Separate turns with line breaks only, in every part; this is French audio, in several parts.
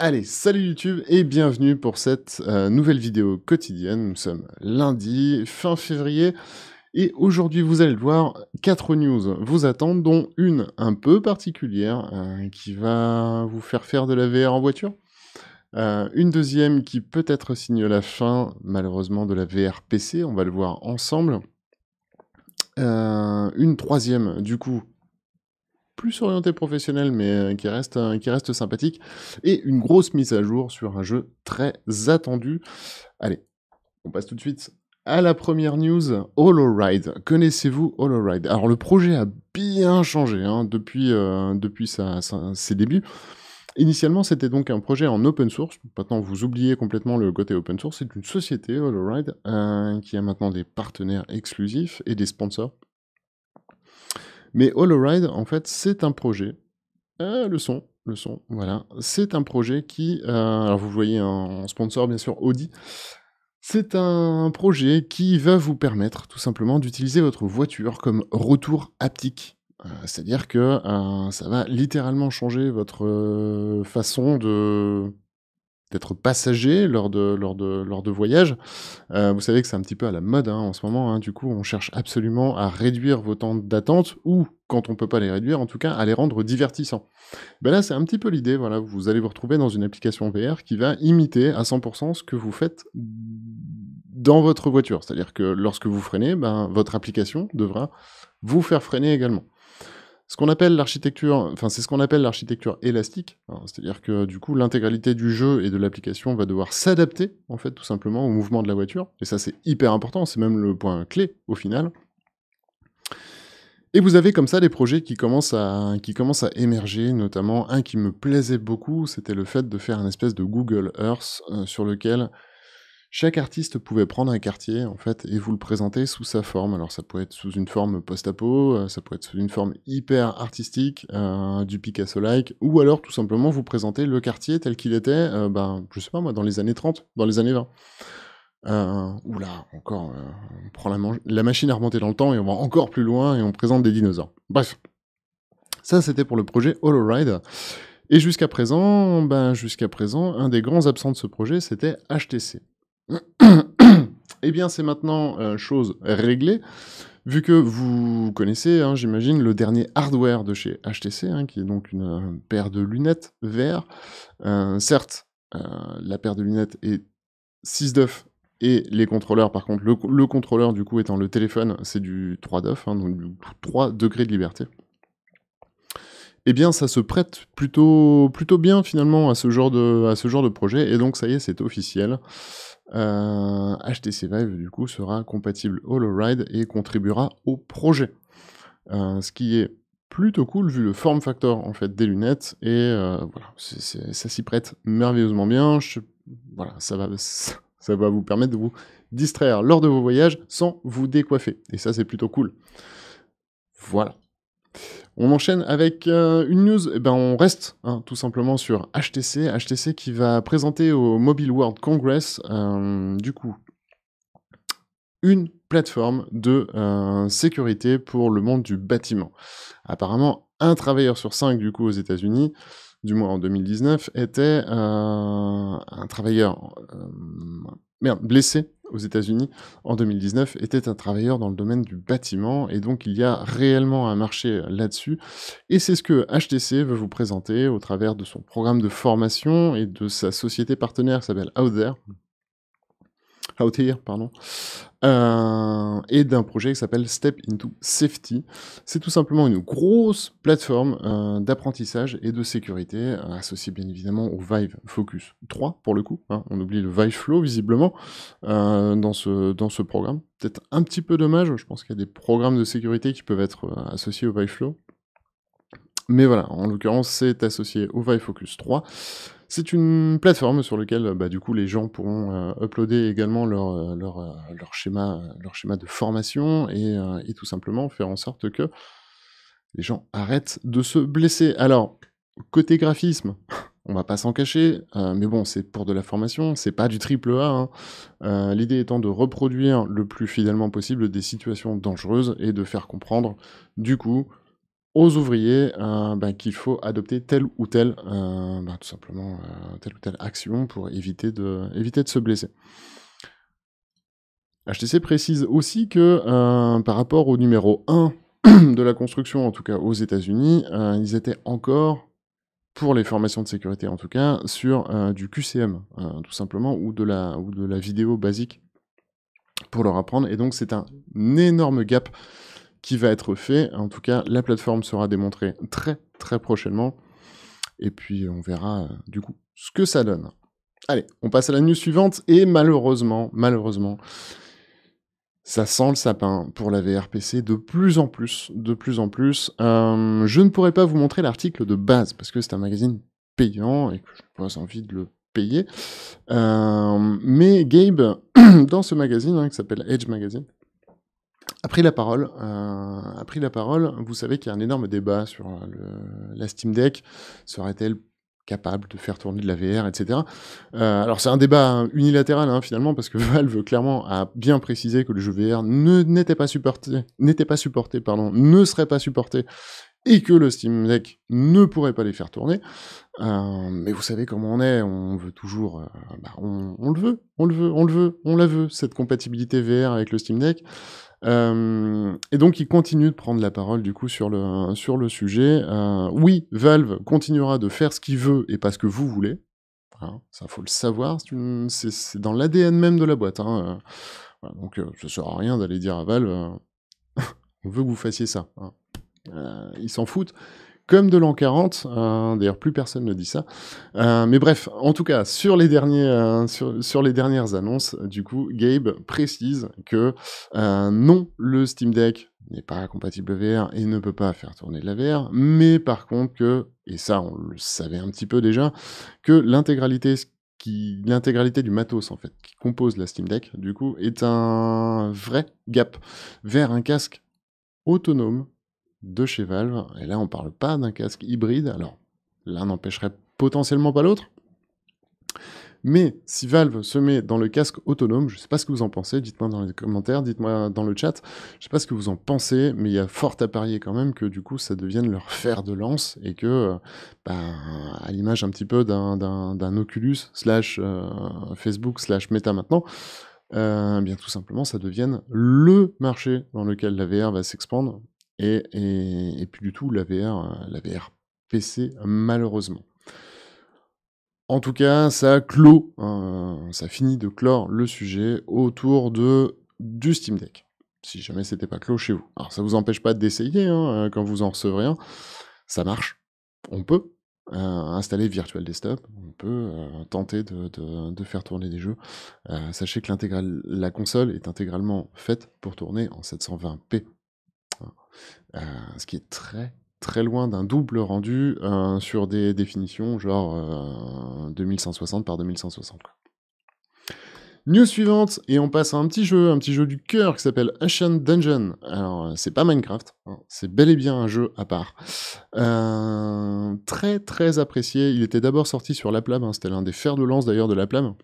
Allez, salut YouTube et bienvenue pour cette euh, nouvelle vidéo quotidienne. Nous sommes lundi, fin février, et aujourd'hui vous allez voir, quatre news vous attendent, dont une un peu particulière euh, qui va vous faire faire de la VR en voiture. Euh, une deuxième qui peut-être signe la fin, malheureusement, de la VR PC, on va le voir ensemble. une troisième, du coup, plus orienté professionnel, mais euh, euh, qui reste, sympathique. Et une grosse mise à jour sur un jeu très attendu. Allez, on passe tout de suite à la première news, HoloRide. Connaissez-vous HoloRide Alors le projet a bien changé hein, depuis, euh, ses débuts. Initialement, c'était donc un projet en open source. Maintenant, vous oubliez complètement le côté open source. C'est une société, HoloRide, qui a maintenant des partenaires exclusifs et des sponsors mais HoloRide, en fait, c'est un projet. Euh, le son, le son, voilà. C'est un projet qui. Euh, alors, vous voyez un sponsor, bien sûr, Audi. C'est un projet qui va vous permettre tout simplement d'utiliser votre voiture comme retour haptique. Euh, c'est-à-dire que ça va littéralement changer votre façon de d'être passager lors de, lors de, lors de voyages. Euh, vous savez que c'est un petit peu à la mode hein, en ce moment. Hein. Du coup, on cherche absolument à réduire vos temps d'attente ou, quand on ne peut pas les réduire, en tout cas à les rendre divertissants. Ben là, c'est un petit peu l'idée. Voilà, vous allez vous retrouver dans une application VR qui va imiter à 100% ce que vous faites dans votre voiture. C'est-à-dire que lorsque vous freinez, ben, votre application devra vous faire freiner également. Ce qu'on appelle l'architecture, enfin c'est ce qu'on appelle l'architecture élastique, c'est-à-dire que du coup l'intégralité du jeu et de l'application va devoir s'adapter en fait tout simplement au mouvement de la voiture, et ça c'est hyper important, c'est même le point clé au final. Et vous avez comme ça des projets qui commencent à, qui à émerger, notamment un qui me plaisait beaucoup, c'était le fait de faire une espèce de Google Earth euh, sur lequel chaque artiste pouvait prendre un quartier, en fait, et vous le présenter sous sa forme. Alors, ça pouvait être sous une forme post-apo, euh, ça pouvait être sous une forme hyper artistique, euh, du Picasso-like, ou alors tout simplement vous présenter le quartier tel qu'il était, euh, ben, je sais pas moi, dans les années 30, dans les années 20. oula, encore, on prend la, machine à remonter dans le temps et on va encore plus loin et on présente des dinosaures. Bref. Ça, c'était pour le projet Holoride. Et jusqu'à présent, ben, jusqu'à présent, un des grands absents de ce projet, c'était HTC eh bien, c'est maintenant euh, chose réglée. Vu que vous connaissez, hein, j'imagine, le dernier hardware de chez HTC, hein, qui est donc une, euh, paire de lunettes vertes. Euh, certes, la paire de lunettes est 6 d'œufs et les contrôleurs, par contre, le, contrôleur du coup étant le téléphone, c'est du 3 hein, donc du 3 degrés de liberté. Eh bien, ça se prête plutôt, plutôt bien finalement à ce, genre de, à ce genre de projet, et donc ça y est, c'est officiel. HTC euh, Vive, du coup, sera compatible HoloRide et contribuera au projet. Euh, ce qui est plutôt cool vu le form factor en fait des lunettes et euh, voilà ça s'y prête merveilleusement bien voilà ça va ça va vous permettre de vous distraire lors de vos voyages sans vous décoiffer et ça c'est plutôt cool voilà on enchaîne avec euh, une news, eh ben, on reste hein, tout simplement sur HTC, HTC qui va présenter au Mobile World Congress, euh, du coup, une plateforme de euh, sécurité pour le monde du bâtiment. Apparemment, un travailleur sur cinq, du coup, aux États-Unis, du moins en 2019, était un travailleur blessé aux États-Unis en 2019 était un travailleur dans le domaine du bâtiment et donc il y a réellement un marché là-dessus et c'est ce que HTC veut vous présenter au travers de son programme de formation et de sa société partenaire qui s'appelle Out There pardon, euh, et d'un projet qui s'appelle Step into Safety. C'est tout simplement une grosse plateforme euh, d'apprentissage et de sécurité, euh, associée bien évidemment au Vive Focus 3 pour le coup. Hein. on oublie le Vive Flow visiblement dans, ce, dans ce programme. Peut-être un petit peu dommage, je pense qu'il y a des programmes de sécurité qui peuvent être associés au Vive Flow. Mais voilà, en l'occurrence, c'est associé au Vive Focus 3. C'est une plateforme sur laquelle bah, du coup les gens pourront euh, uploader également leur, euh, euh, leur, schéma, de formation et, tout simplement faire en sorte que les gens arrêtent de se blesser. Alors, côté graphisme, on va pas s'en cacher, mais bon, c'est pour de la formation, c'est pas du triple A. Hein. L'idée étant de reproduire le plus fidèlement possible des situations dangereuses et de faire comprendre du coup aux ouvriers euh, bah, qu'il faut adopter telle ou telle, euh, bah, tout simplement, euh, telle ou telle action pour éviter de, éviter de se blesser. HTC précise aussi que par rapport au numéro 1 de la construction, en tout cas aux États-Unis, ils étaient encore, pour les formations de sécurité en tout cas, sur du QCM, tout simplement, ou de, la, ou de la vidéo basique pour leur apprendre. Et donc c'est un énorme gap qui va être fait. En tout cas, la plateforme sera démontrée très très prochainement. Et puis on verra euh, du coup ce que ça donne. Allez, on passe à la news suivante et malheureusement, malheureusement, ça sent le sapin pour la VRPC de plus en plus, de plus en plus. Euh, je ne pourrais pas vous montrer l'article de base parce que c'est un magazine payant et que je n'ai pas envie de le payer. Euh, mais Gabe, dans ce magazine hein, qui s'appelle Edge Magazine, a pris la parole. Euh, a pris la parole. Vous savez qu'il y a un énorme débat sur euh, la Steam Deck. Serait-elle capable de faire tourner de la VR, etc. Euh, alors c'est un débat unilatéral hein, finalement parce que Valve clairement a bien précisé que le jeu VR n'était pas supporté, n'était pas supporté, pardon, ne serait pas supporté et que le Steam Deck ne pourrait pas les faire tourner. mais vous savez comment on est, on veut toujours, bah, on, le veut, on le veut, on le veut, on la veut cette compatibilité VR avec le Steam Deck. Euh, et donc il continue de prendre la parole du coup sur le, sur le sujet. Euh, oui, Valve continuera de faire ce qu'il veut et pas ce que vous voulez. ça faut le savoir, c'est dans l'ADN même de la boîte. Hein. Euh, donc ça sert à rien d'aller dire à Valve, on veut que vous fassiez ça. Hein. ils s'en foutent comme de l'an 40. Hein, d'ailleurs, plus personne ne dit ça. Euh, mais bref, en tout cas, sur les, derniers, euh, sur, les dernières annonces, du coup, Gabe précise que euh, non, le Steam Deck n'est pas compatible VR et ne peut pas faire tourner de la VR, mais par contre que, et ça on le savait un petit peu déjà, que l'intégralité l'intégralité du matos en fait qui compose la Steam Deck du coup est un vrai gap vers un casque autonome de chez Valve. Et là, on parle pas d'un casque hybride. Alors, l'un n'empêcherait potentiellement pas l'autre. Mais si Valve se met dans le casque autonome, je sais pas ce que vous en pensez, dites-moi dans les commentaires, dites-moi dans le chat, je sais pas ce que vous en pensez, mais il y a fort à parier quand même que du coup ça devienne leur fer de lance et que, euh, bah, à l'image un petit peu d'un Oculus slash euh, Facebook slash Meta maintenant, euh, eh bien tout simplement ça devienne le marché dans lequel la VR va s'expandre et, et, plus du tout la VR, la VR PC, malheureusement. En tout cas, ça clôt, hein, ça finit de clore le sujet autour de, du Steam Deck. Si jamais c'était pas clos chez vous. Alors ça vous empêche pas d'essayer hein, quand vous en recevrez un. Ça marche. On peut hein, installer Virtual Desktop. On peut euh, tenter de, de, de, faire tourner des jeux. Euh, sachez que la console est intégralement faite pour tourner en 720p euh, ce qui est très très loin d'un double rendu euh, sur des définitions genre 2160 euh, par 2160. Quoi. News suivante, et on passe à un petit jeu, un petit jeu du cœur qui s'appelle Ashen Dungeon. Alors, c'est pas Minecraft, hein, c'est bel et bien un jeu à part. très très apprécié, il était d'abord sorti sur la plame, hein, c'était l'un des fers de lance d'ailleurs de la plame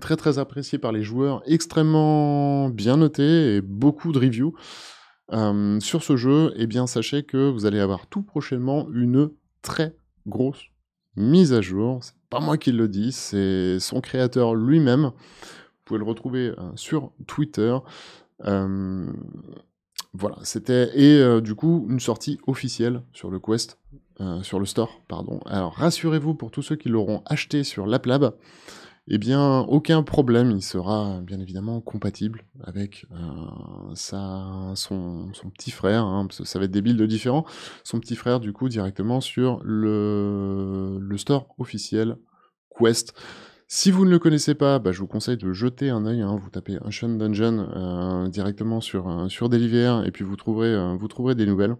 très très apprécié par les joueurs, extrêmement bien noté et beaucoup de reviews sur ce jeu, eh bien, sachez que vous allez avoir tout prochainement une très grosse mise à jour. C'est pas moi qui le dis, c'est son créateur lui-même. Vous pouvez le retrouver hein, sur Twitter. voilà, c'était et euh, du coup une sortie officielle sur le Quest, euh, sur le store, pardon. Alors rassurez-vous pour tous ceux qui l'auront acheté sur Plab eh bien, aucun problème, il sera bien évidemment compatible avec euh, sa, son, son, petit frère, hein, parce que ça va être débile de différent son petit frère du coup directement sur le, le store officiel Quest. Si vous ne le connaissez pas, bah, je vous conseille de jeter un œil. Hein. Vous tapez Ocean Dungeon euh, directement sur, euh, sur Deliver et puis vous trouverez, euh, vous trouverez des nouvelles.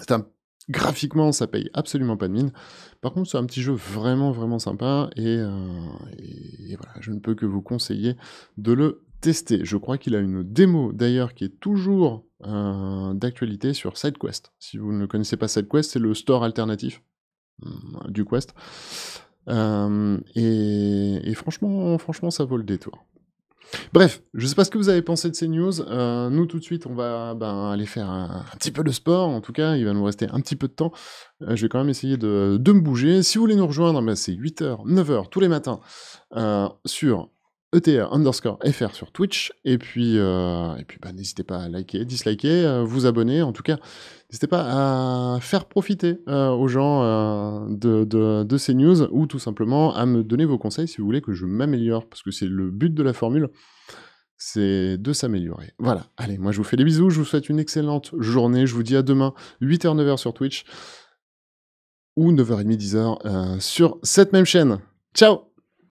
C'est un graphiquement, ça paye absolument pas de mine. Par contre, c'est un petit jeu vraiment, vraiment sympa, euh, et, voilà, je ne peux que vous conseiller de le tester. Je crois qu'il a une démo, d'ailleurs, qui est toujours euh, d'actualité sur SideQuest. Si vous ne connaissez pas SideQuest, c'est le store alternatif hmm, du Quest. Euh, et, et franchement, franchement, ça vaut le détour. Bref, je ne sais pas ce que vous avez pensé de ces news. Euh, nous, tout de suite, on va ben, aller faire un, petit peu de sport. En tout cas, il va nous rester un petit peu de temps. Euh, je vais quand même essayer de, me bouger. Si vous voulez nous rejoindre, ben, c'est 8h, 9h tous les matins euh, sur E underscore FR sur Twitch. Et puis, euh, puis bah, n'hésitez pas à liker, disliker, euh, vous abonner. En tout cas, n'hésitez pas à faire profiter euh, aux gens de, de, ces news ou tout simplement à me donner vos conseils si vous voulez que je m'améliore parce que c'est le but de la formule c'est de s'améliorer. Voilà, allez, moi je vous fais des bisous, je vous souhaite une excellente journée, je vous dis à demain, 8h, 9h sur Twitch, ou 9h30, 10h sur cette même chaîne. Ciao